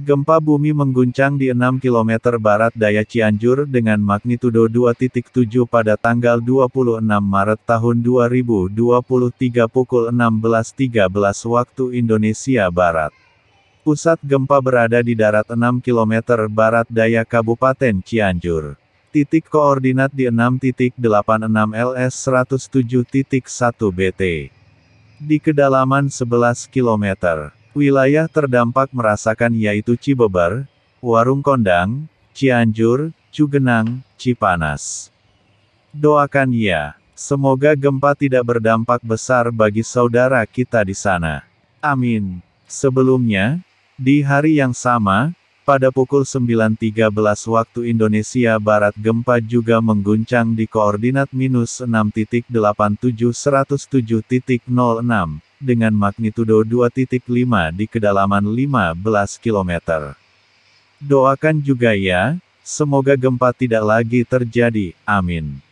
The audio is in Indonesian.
Gempa bumi mengguncang di 6 km barat daya Cianjur dengan magnitudo 2.7 pada tanggal 26 Maret tahun 2023 pukul 16.13 waktu Indonesia Barat. Pusat gempa berada di darat 6 km barat daya Kabupaten Cianjur. Titik koordinat di 6.86 LS 107.1 BT. Di kedalaman 11 km. Wilayah terdampak merasakan yaitu Cibeber, Warung Kondang, Cianjur, Cugenang, Cipanas. Doakan ya, semoga gempa tidak berdampak besar bagi saudara kita di sana. Amin. Sebelumnya, di hari yang sama, pada pukul 9.13 waktu Indonesia Barat gempa juga mengguncang di koordinat minus 6.87 dengan magnitudo 2.5 di kedalaman 15 km. Doakan juga ya, semoga gempa tidak lagi terjadi, amin.